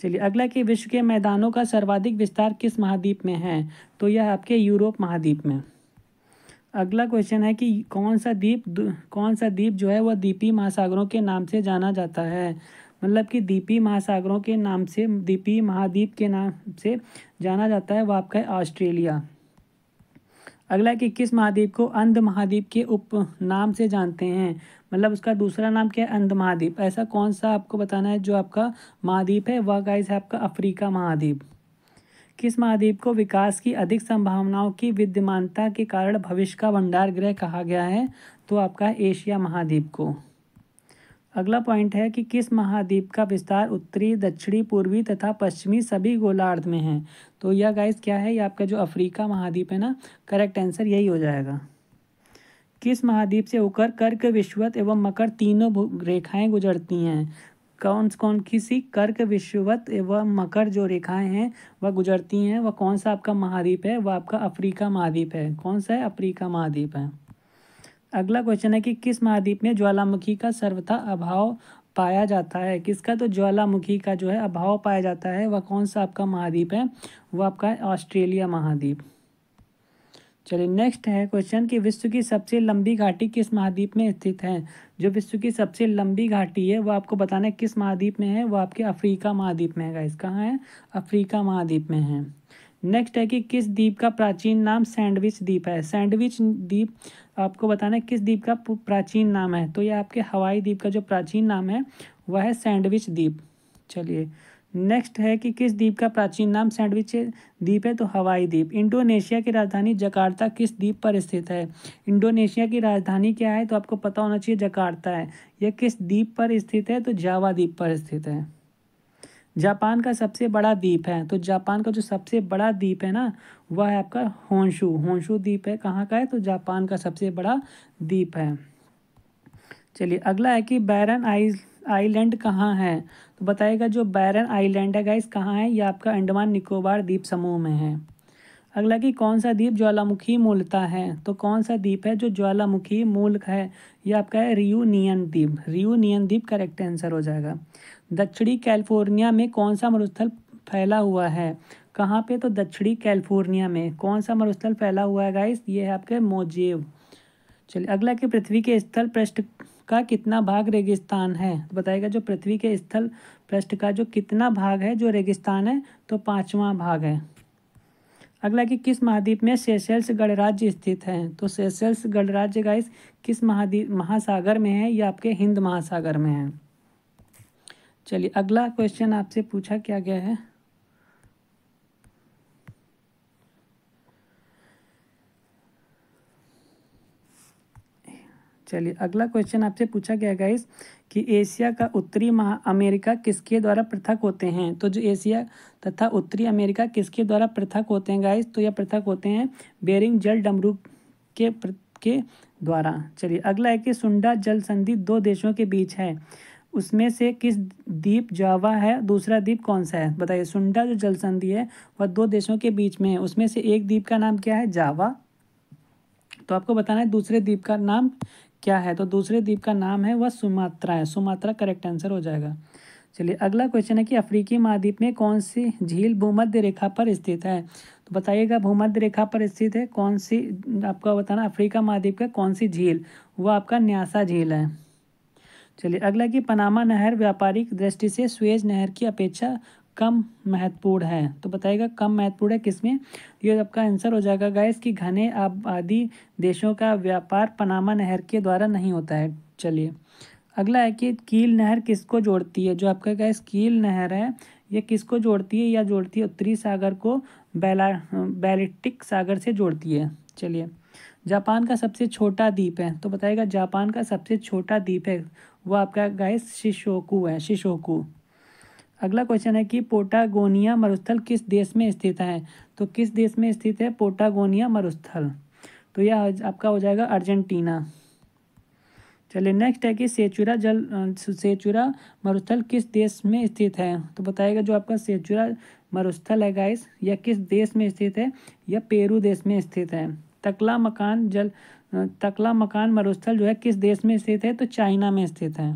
A: चलिए अगला कि विश्व के मैदानों का सर्वाधिक विस्तार किस महाद्वीप में है तो यह आपके यूरोप महाद्वीप में अगला क्वेश्चन है कि कौन सा द्वीप कौन सा द्वीप जो है वह द्वीपी महासागरों के नाम से जाना जाता है मतलब कि द्वीपी महासागरों के नाम से द्वीपी महाद्वीप के नाम से जाना जाता है वह आपका है ऑस्ट्रेलिया अगला कि किस महाद्वीप को अंध महाद्वीप के उप नाम से जानते हैं मतलब उसका दूसरा नाम क्या है अंध महाद्वीप ऐसा कौन सा आपको बताना है जो आपका महाद्वीप है वह गाइस है आपका अफ्रीका महाद्वीप किस महाद्वीप को विकास की अधिक संभावनाओं की विद्यमानता के कारण भविष्य का भंडार गृह कहा गया है तो आपका एशिया महाद्वीप को अगला पॉइंट है कि किस महाद्वीप का विस्तार उत्तरी दक्षिणी पूर्वी तथा पश्चिमी सभी गोलार्ध में है तो यह गाइस क्या है ये आपका जो अफ्रीका महाद्वीप है ना करेक्ट आंसर यही हो जाएगा किस महाद्वीप से होकर कर्क विश्वत एवं मकर तीनों रेखाएं गुजरती हैं कौन कौन किसी कर्क विश्ववत एवं मकर जो रेखाएं हैं वह गुजरती हैं वह कौन सा आपका महाद्वीप है वह आपका अफ्रीका महाद्वीप है कौन सा है अफ्रीका महाद्वीप है अगला क्वेश्चन है कि किस महाद्वीप में ज्वालामुखी का सर्वथा अभाव पाया जाता है किसका तो ज्वालामुखी का जो है अभाव पाया जाता है वह कौन सा आपका महाद्वीप है वह आपका है ऑस्ट्रेलिया महाद्वीप चलिए नेक्स्ट है क्वेश्चन कि विश्व की सबसे लंबी घाटी किस महाद्वीप में स्थित है जो विश्व की सबसे लंबी घाटी है वो आपको बताना है किस महाद्वीप में है वो आपके अफ्रीका महाद्वीप में है इसका है अफ्रीका महाद्वीप में है नेक्स्ट है कि किस द्वीप का प्राचीन नाम सैंडविच द्वीप है सैंडविच द्वीप आपको बताना है किस द्वीप का प्राचीन नाम है तो ये आपके हवाई द्वीप का जो प्राचीन नाम है वह है सैंडविच द्वीप चलिए नेक्स्ट है कि किस द्वीप का प्राचीन नाम सैंडविच द्वीप है तो हवाई द्वीप इंडोनेशिया की राजधानी जकार्ता किस द्वीप पर स्थित है इंडोनेशिया की राजधानी क्या है तो आपको पता होना चाहिए जकार्ता है यह किस द्वीप पर स्थित है तो जावा द्वीप पर स्थित है जापान का सबसे बड़ा द्वीप है तो जापान का जो सबसे बड़ा द्वीप है ना वह है आपका होंशू होंशू द्वीप है कहाँ का है तो जापान का सबसे बड़ा द्वीप है चलिए अगला है कि बैरन आइज आइलैंड कहाँ है तो बताएगा जो बैरन आइलैंड है गाइस कहाँ है ये आपका अंडमान निकोबार द्वीप समूह में है अगला कि कौन सा द्वीप ज्वालामुखी मूलता है तो कौन सा द्वीप है जो ज्वालामुखी मूल का है ये आपका है रियूनियन द्वीप रियूनियन द्वीप करेक्ट आंसर हो जाएगा दक्षिणी कैलिफोर्निया में कौन सा मरुस्थल फैला हुआ है कहाँ पे तो दक्षिणी कैलिफोर्निया में कौन सा मरुस्थल फैला हुआ है गाइस ये है आपके मोजेव चलिए अगला कि पृथ्वी के स्थल पृष्ठ का कितना भाग रेगिस्तान है तो बताएगा जो पृथ्वी के स्थल पृष्ठ का जो कितना भाग है जो रेगिस्तान है तो पाँचवा भाग है अगला कि किस महाद्वीप में सेशेल्स गणराज्य स्थित है तो सेशेल्स गणराज्य का किस महाद्वीप महासागर में है या आपके हिंद महासागर में है चलिए अगला क्वेश्चन आपसे पूछा क्या गया है चलिए अगला क्वेश्चन आपसे पूछा गया गाइस कि एशिया का उत्तरी महा अमेरिका किसके द्वारा पृथक होते हैं तो जो एशिया तथा उत्तरी अमेरिका किसके द्वारा पृथक होते हैं गाइस तो यह पृथक होते हैं बेरिंग जल डमरू के के द्वारा चलिए अगला है कि सुंडा जल संधि दो देशों के बीच है उसमें से किस द्वीप जावा है दूसरा द्वीप कौन सा है बताइए सुंडा जो जल संधि है वह दो देशों के बीच में है उसमें से एक द्वीप का नाम क्या है जावा तो आपको बताना है दूसरे द्वीप का नाम क्या है तो दूसरे द्वीप का नाम है वह सुमात्रा है सुमात्रा करेक्ट आंसर हो जाएगा चलिए अगला क्वेश्चन है कि अफ्रीकी महाद्वीप में कौन सी झील भूमध्य रेखा पर स्थित है तो बताइएगा भूमध्य रेखा पर स्थित है कौन सी आपका बताना अफ्रीका महाद्वीप का कौन सी झील वह आपका न्यासा झील है चलिए अगला कि पनामा नहर व्यापारिक दृष्टि से स्वेज नहर की अपेक्षा कम महत्वपूर्ण है तो बताइएगा कम महत्वपूर्ण है किसमें ये आपका आंसर हो जाएगा गैस कि घने आबादी देशों का व्यापार पनामा नहर के द्वारा नहीं होता है चलिए अगला है कि कील नहर किसको जोड़ती है जो आपका गैस कील नहर है ये किसको जोड़ती है या जोड़ती है उत्तरी सागर को बैला बैलिटिक सागर से जोड़ती है चलिए जापान का सबसे छोटा द्वीप है तो बताएगा जापान का सबसे छोटा द्वीप है वो आपका गाइस शिशोकू है शिशोकू अगला क्वेश्चन है कि पोटागोनिया मरुस्थल किस देश में स्थित है तो किस देश में स्थित है पोटागोनिया मरुस्थल तो यह आपका हो जाएगा अर्जेंटीना चलिए नेक्स्ट है कि सेचुरा जल सेचुरा मरुस्थल किस देश में स्थित है तो बताएगा जो आपका सेचुरा मरुस्थल है गाइस यह किस देश में स्थित है यह पेरू देश में स्थित है तकला मकान जल तकला मकान मरुस्थल जो है किस देश में स्थित है तो चाइना में स्थित है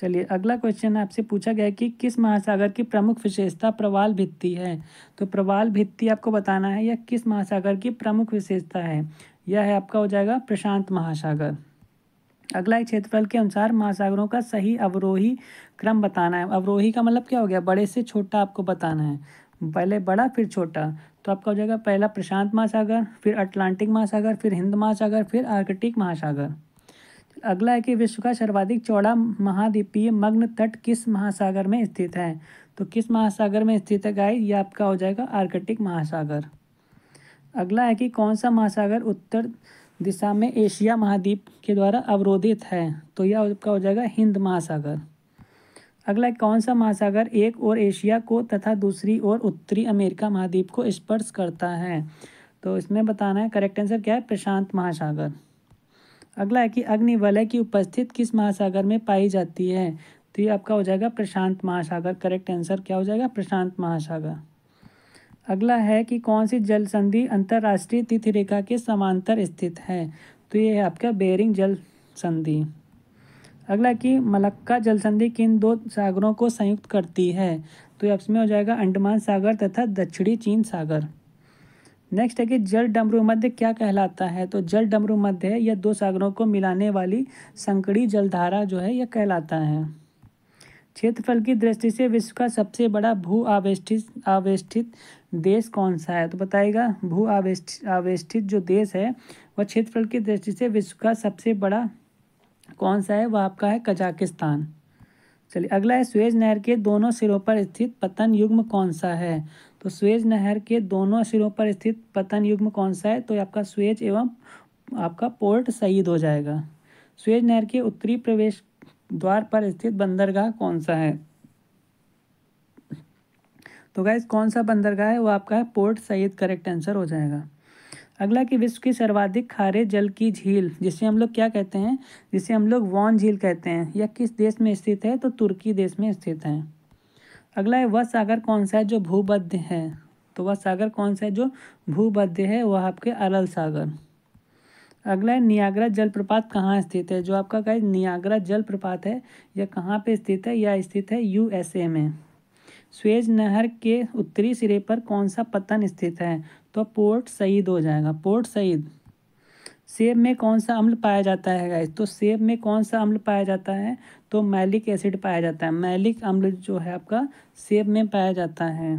A: चलिए अगला क्वेश्चन आपसे पूछा गया है कि किस महासागर की प्रमुख विशेषता प्रवाल भित्ति है तो प्रवाल भित्ति आपको बताना है यह किस महासागर की प्रमुख विशेषता है यह है आपका हो जाएगा प्रशांत महासागर अगला एक क्षेत्रफल के अनुसार महासागरों का सही अवरोही क्रम बताना है अवरोही का मतलब क्या हो गया बड़े से छोटा आपको बताना है पहले बड़ा फिर छोटा तो आपका हो जाएगा पहला प्रशांत महासागर फिर अटलांटिक महासागर फिर हिंद महासागर फिर आर्कटिक महासागर अगला है कि विश्व का सर्वाधिक चौड़ा महाद्वीपीय मग्न तट किस महासागर में स्थित है तो किस महासागर में स्थित है गाइस ये आपका हो जाएगा आर्कटिक महासागर अगला है कि कौन सा महासागर उत्तर दिशा में एशिया महाद्वीप के द्वारा अवरोधित है तो यह आपका हो जाएगा हिंद महासागर अगला कौन सा महासागर एक और एशिया को तथा दूसरी ओर उत्तरी अमेरिका महाद्वीप को स्पर्श करता है तो इसमें बताना है करेक्ट आंसर क्या है प्रशांत महासागर अगला है कि अग्निवलय की उपस्थित किस महासागर में पाई जाती है तो ये आपका हो जाएगा प्रशांत महासागर करेक्ट आंसर क्या हो जाएगा प्रशांत महासागर अगला है कि कौन सी जल संधि अंतर्राष्ट्रीय तिथि रेखा के समांतर स्थित है तो ये है आपका बेरिंग जल संधि अगला कि मलक्का जल संधि किन दो सागरों को संयुक्त करती है तो ये में हो जाएगा अंडमान सागर तथा दक्षिणी चीन सागर नेक्स्ट है कि जल डमरू मध्य क्या कहलाता है तो जल डमरू मध्य यह दो सागरों को मिलाने वाली संकड़ी जलधारा जो है यह कहलाता है क्षेत्रफल की दृष्टि से विश्व का सबसे बड़ा भू आवेष्टित आवेष्टित देश कौन सा है तो बताएगा भू आवेष्ट आवेष्टित जो देश है वह क्षेत्रफल की दृष्टि से विश्व का सबसे बड़ा कौन सा है वह आपका है कजाकिस्तान चलिए अगला है स्वेज नहर के दोनों सिरों पर स्थित पतन युग्म कौन सा है तो स्वेज नहर के दोनों सिरों पर स्थित पतन युग्म कौन सा है तो आपका स्वेज एवं आपका पोर्ट सईद हो जाएगा स्वेज नहर के उत्तरी प्रवेश द्वार पर स्थित बंदरगाह कौन सा है तो गाइज कौन सा बंदरगाह है वो आपका है पोर्ट सईद करेक्ट आंसर हो जाएगा अगला कि विश्व की सर्वाधिक खारे जल की झील जिसे हम लोग क्या कहते हैं जिसे हम लोग वॉन झील कहते हैं यह किस देश में स्थित है तो तुर्की देश में स्थित है अगला है वह सागर कौन सा है जो भूबद्ध है तो वह सागर कौन सा है जो भूबद्ध है वह आपके अरल सागर अगला है नियाग्रा जलप्रपात कहाँ स्थित है जो आपका कहे नियाग्रा जलप्रपात है यह कहाँ पे स्थित है यह स्थित है यूएसए में स्वेज नहर के उत्तरी सिरे पर कौन सा पतन स्थित है तो पोर्ट सईद हो जाएगा पोर्ट सईद सेब में कौन सा अम्ल पाया जाता है गाइस तो सेब में कौन सा अम्ल पाया जाता है तो मैलिक एसिड पाया जाता है मैलिक अम्ल जो है आपका सेब में पाया जाता है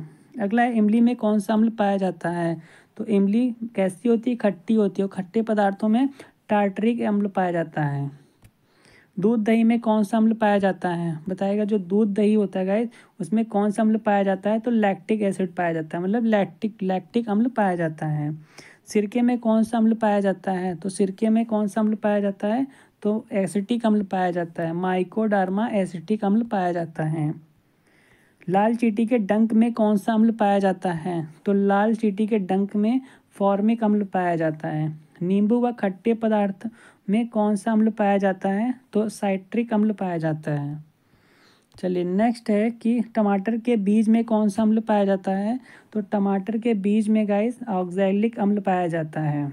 A: अगला है इमली में कौन सा अम्ल पाया जाता है तो इमली कैसी होती है खट्टी होती है खट्टे पदार्थों में टार्टरिक अम्ल पाया जाता है दूध दही में कौन सा अम्ल पाया जाता है बताएगा जो दूध दही होता है गाय उसमें कौन सा अम्ल पाया जाता है तो लैक्टिक एसिड पाया जाता है मतलब लैक्टिक लैक्टिक अम्ल पाया जाता है सिरके में कौन सा अम्ल पाया जाता है तो सिरके में कौन सा अम्ल पाया जाता है तो एसिटिक अम्ल पाया जाता है माइकोडार्मा एसिटिक अम्ल पाया जाता है लाल चीटी के डंक में कौन सा अम्ल पाया जाता है तो लाल चीटी के डंक में फॉर्मिक अम्ल पाया जाता है नींबू व खट्टे पदार्थ में कौन सा अम्ल पाया जाता है तो साइट्रिक अम्ल पाया जाता है चलिए नेक्स्ट है कि टमाटर के बीज में कौन सा अम्ल पाया जाता है तो टमाटर के बीज में गाइस ऑक्जैलिक अम्ल पाया जाता है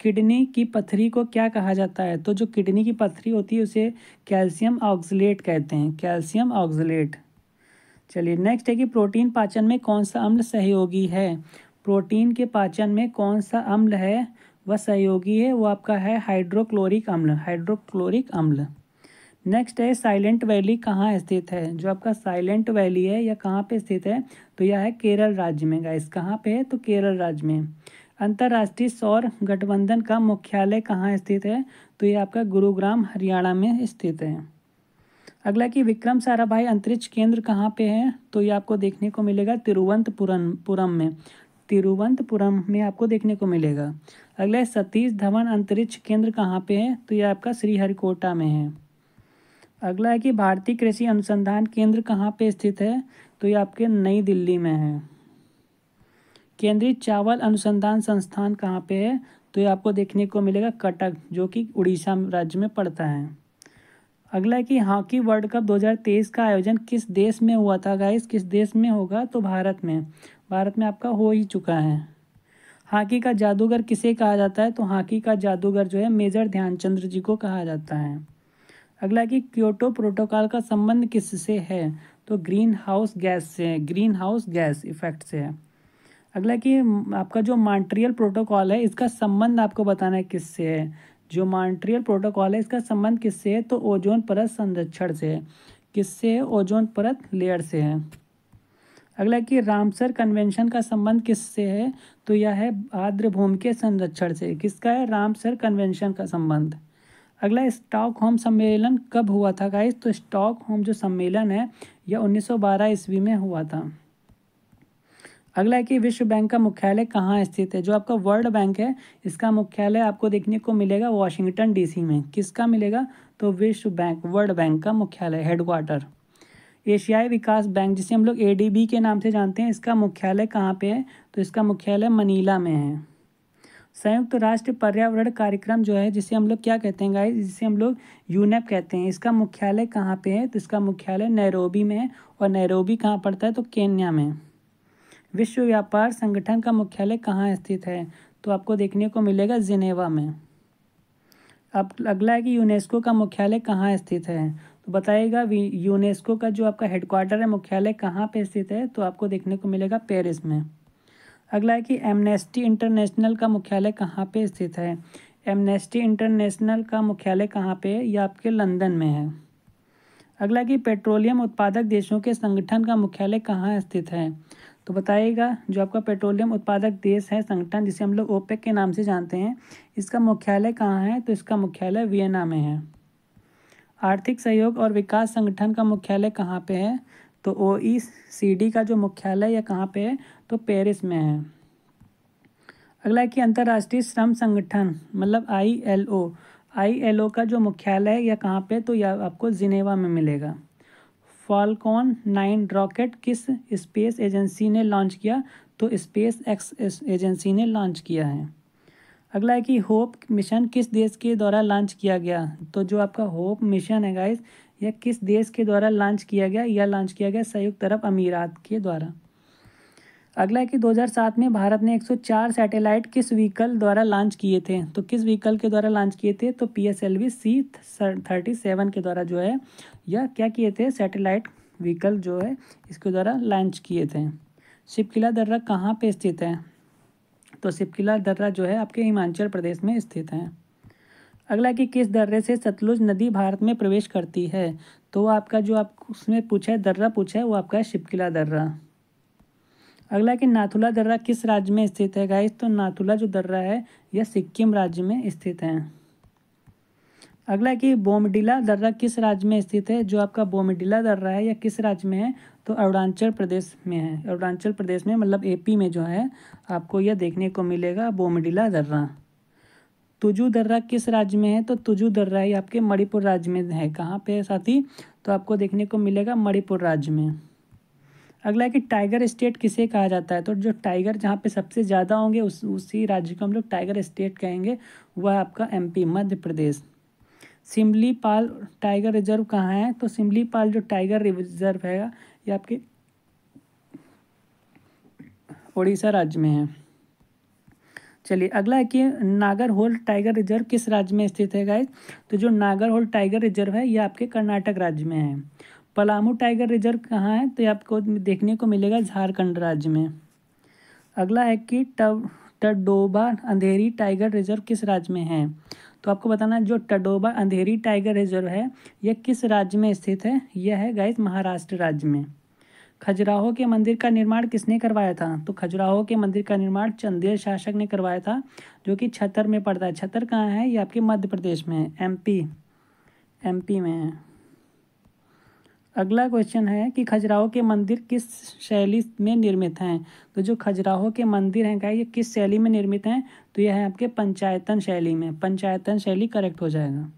A: किडनी की पथरी को क्या कहा जाता है तो जो किडनी की पथरी होती है उसे कैल्शियम ऑक्जलेट कहते हैं कैल्शियम ऑक्जलेट चलिए नेक्स्ट है कि प्रोटीन पाचन में कौन सा अम्ल सहयोगी है प्रोटीन के पाचन में कौन सा अम्ल है वह सहयोगी है वो आपका है हाइड्रोक्लोरिक अम्ल हाइड्रोक्लोरिक अम्ल नेक्स्ट है साइलेंट वैली कहाँ स्थित है जो आपका साइलेंट वैली है यह कहाँ पे स्थित है तो यह है केरल राज्य में गाइस कहाँ पे है तो केरल राज्य में अंतर्राष्ट्रीय सौर गठबंधन का मुख्यालय कहाँ स्थित है तो यह आपका गुरुग्राम हरियाणा में स्थित है अगला कि विक्रम साराभाई अंतरिक्ष केंद्र कहाँ पे है तो ये आपको देखने को मिलेगा तिरुवंतपुरम में तिरुवंतपुरम में आपको देखने को मिलेगा अगला सतीश धवन अंतरिक्ष केंद्र कहाँ पे है तो ये आपका श्रीहरिकोटा में है अगला है कि भारतीय कृषि अनुसंधान केंद्र कहाँ पे स्थित है तो ये आपके नई दिल्ली में है केंद्रीय चावल अनुसंधान संस्थान कहाँ पे है तो ये आपको देखने को मिलेगा कटक जो कि उड़ीसा राज्य में पड़ता है अगला है कि हॉकी वर्ल्ड कप 2023 का आयोजन किस देश में हुआ था गाइस किस देश में होगा तो भारत में भारत में आपका हो ही चुका है हॉकी का जादूगर किसे कहा जाता है तो हॉकी का जादूगर जो है मेजर ध्यानचंद्र जी को कहा जाता है अगला कि क्योटो प्रोटोकॉल का संबंध किससे है तो ग्रीन हाउस गैस से है ग्रीन हाउस गैस इफेक्ट से है अगला कि आपका जो मॉन्ट्रियल प्रोटोकॉल है इसका संबंध आपको बताना है किससे है जो मॉन्ट्रियल प्रोटोकॉल है इसका संबंध किससे है तो ओजोन परत संरक्षण से है किससे है ओजोन परत लेयर से है अगला कि रामसर कन्वेंशन का संबंध किससे है तो यह है आर्द्र भूमि के संरक्षण से किसका है रामसर कन्वेंशन का संबंध अगला स्टॉक होम सम्मेलन कब हुआ था गाइस तो स्टॉक होम जो सम्मेलन है यह 1912 ईस्वी में हुआ था अगला है कि विश्व बैंक का मुख्यालय कहाँ स्थित है जो आपका वर्ल्ड बैंक है इसका मुख्यालय आपको देखने को मिलेगा वाशिंगटन डीसी में किसका मिलेगा तो विश्व बैंक वर्ल्ड बैंक का मुख्यालय हेडक्वार्टर एशियाई विकास बैंक जिसे हम लोग एडीबी के नाम से जानते हैं इसका मुख्यालय कहाँ पे है तो इसका मुख्यालय मनीला में है संयुक्त राष्ट्र पर्यावरण कार्यक्रम जो है जिसे हम लोग क्या कहते हैं गाइस जिसे हम लोग यूनेप कहते हैं इसका मुख्यालय कहाँ पे है तो इसका मुख्यालय नैरोबी में है और नैरोबी कहाँ पड़ता है तो केन्या में विश्व व्यापार संगठन का मुख्यालय कहाँ स्थित है तो आपको देखने को मिलेगा जिनेवा में अब अगला है कि यूनेस्को का मुख्यालय कहाँ स्थित है तो बताइएगा यूनेस्को का जो आपका हेडक्वार्टर है मुख्यालय कहाँ पे स्थित है तो आपको देखने को मिलेगा पेरिस में अगला है कि एमनेस्टी इंटरनेशनल का मुख्यालय कहाँ पे स्थित है एमनेस्टी इंटरनेशनल का मुख्यालय कहाँ पे है ये आपके लंदन में है अगला कि पेट्रोलियम उत्पादक देशों के संगठन का मुख्यालय कहाँ स्थित है तो बताइएगा जो आपका पेट्रोलियम उत्पादक देश है संगठन जिसे हम लोग ओपेक के नाम से जानते हैं इसका मुख्यालय कहाँ है तो इसका मुख्यालय वियना में है आर्थिक सहयोग और विकास संगठन का मुख्यालय कहाँ पे है तो ओ ई सी डी का जो मुख्यालय यह कहाँ पे है तो पेरिस में है अगला कि अंतर्राष्ट्रीय श्रम संगठन मतलब I L O I L O का जो मुख्यालय है यह कहाँ पे तो यह आपको जिनेवा में मिलेगा फॉलकॉन नाइन रॉकेट किस स्पेस एजेंसी ने लॉन्च किया तो स्पेस एक्स एजेंसी ने लॉन्च किया है अगला है कि होप मिशन किस देश के द्वारा लॉन्च किया गया तो जो आपका होप मिशन है गाइस यह किस देश के द्वारा लॉन्च किया गया यह लॉन्च किया गया संयुक्त अरब अमीरात के द्वारा अगला है कि 2007 में भारत ने 104 सैटेलाइट किस व्हीकल द्वारा लॉन्च किए थे तो किस व्हीकल के द्वारा लॉन्च किए थे तो P S L V C thirty seven के द्वारा जो है यह क्या किए थे सैटेलाइट व्हीकल जो है इसके द्वारा लॉन्च किए थे शिपकिला दर्रा कहाँ पे स्थित है तो शिपकिला दर्रा जो है आपके हिमाचल प्रदेश में स्थित है अगला कि किस दर्रे से सतलुज नदी भारत में प्रवेश करती है तो आपका जो आप उसमें पूछा है दर्रा पूछा है वो आपका है शिपकिला दर्रा अगला कि नाथुला दर्रा किस राज्य में स्थित है गाइस तो नाथुला जो दर्रा है यह सिक्किम राज्य में स्थित है अगला कि बोमडिला दर्रा किस राज्य में स्थित है जो आपका बोमडिला दर्रा है यह किस राज्य में है तो अरुणाचल प्रदेश में है अरुणाचल प्रदेश में मतलब एपी में जो है आपको यह देखने को मिलेगा बोमडिला दर्रा तुजू दर्रा किस राज्य में है तो तुजू दर्रा ही आपके मणिपुर राज्य में है कहाँ पे है साथी तो आपको देखने को मिलेगा मणिपुर राज्य में अगला है कि टाइगर स्टेट किसे कहा जाता है तो जो टाइगर जहाँ पे सबसे ज़्यादा होंगे उस उसी राज्य को हम लोग टाइगर स्टेट कहेंगे वह आपका M Madhya Pradesh Simlipal tiger reserve कहाँ है तो सिमली पाल जो टाइगर रिजर्व है ये आपके उड़ीसा राज्य में है चलिए अगला है कि नागर होल टाइगर रिजर्व किस राज्य में स्थित है गाइज तो जो नागर होल टाइगर रिजर्व है ये आपके कर्नाटक राज्य में है पलामू टाइगर रिजर्व कहाँ है तो ये आपको देखने को मिलेगा झारखंड राज्य में अगला है कि टब टडोबा अंधेरी टाइगर रिजर्व किस राज्य में है तो आपको बताना जो टडोबा अंधेरी टाइगर रिजर्व है यह किस राज्य में स्थित है यह है गाइज महाराष्ट्र राज्य में खजुराहो के मंदिर का निर्माण किसने करवाया था तो खजुराहो के मंदिर का निर्माण चंदेल शासक ने करवाया था जो कि छतर में पड़ता है छतर कहाँ है ये आपके मध्य प्रदेश में है एमपी एमपी में है अगला क्वेश्चन है कि खजुराहो के मंदिर किस शैली में निर्मित हैं तो जो खजुराहो के मंदिर हैं क्या ये किस शैली में निर्मित हैं तो यह है आपके पंचायतन शैली में पंचायतन शैली करेक्ट हो जाएगा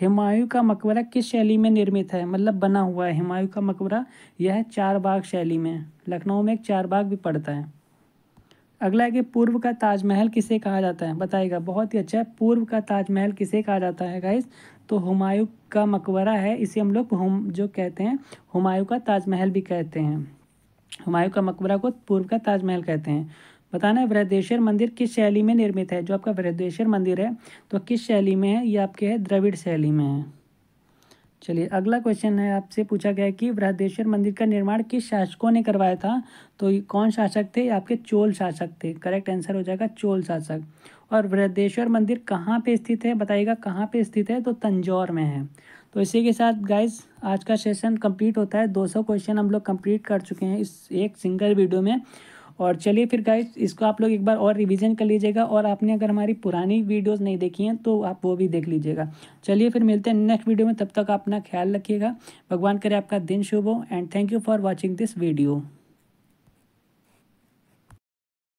A: हिमायू का मकबरा किस शैली में निर्मित है मतलब बना हुआ है हिमायू का मकबरा यह है चार बाग शैली में लखनऊ में एक चार बाग भी पड़ता है अगला है कि पूर्व का ताजमहल किसे कहा जाता है बताएगा बहुत ही अच्छा है पूर्व का ताजमहल किसे कहा जाता है गाइस तो हुमायूं का मकबरा है इसे हम लोग हम जो कहते हैं हुमायूं का ताजमहल भी कहते हैं हुमायूं का मकबरा को पूर्व का ताजमहल कहते हैं बताना है वृद्धेश्वर मंदिर किस शैली में निर्मित है जो आपका वृद्धेश्वर मंदिर है तो किस शैली में है ये आपके है द्रविड़ शैली में है चलिए अगला क्वेश्चन है आपसे पूछा गया कि वृद्धेश्वर मंदिर का निर्माण किस शासकों ने करवाया था तो कौन शासक थे आपके चोल शासक थे करेक्ट आंसर हो जाएगा चोल शासक और वृद्धेश्वर मंदिर कहाँ पे स्थित है बताइएगा कहाँ पे स्थित है तो तंजौर में है तो इसी के साथ गाइज आज का सेशन कंप्लीट होता है 200 क्वेश्चन हम लोग कंप्लीट कर चुके हैं इस एक सिंगल वीडियो में और चलिए फिर गाइज इसको आप लोग एक बार और रिविज़न कर लीजिएगा और आपने अगर हमारी पुरानी वीडियोज़ नहीं देखी हैं तो आप वो भी देख लीजिएगा चलिए फिर मिलते हैं नेक्स्ट वीडियो में तब तक अपना ख्याल रखिएगा भगवान करे आपका दिन शुभ हो and thank you for watching this video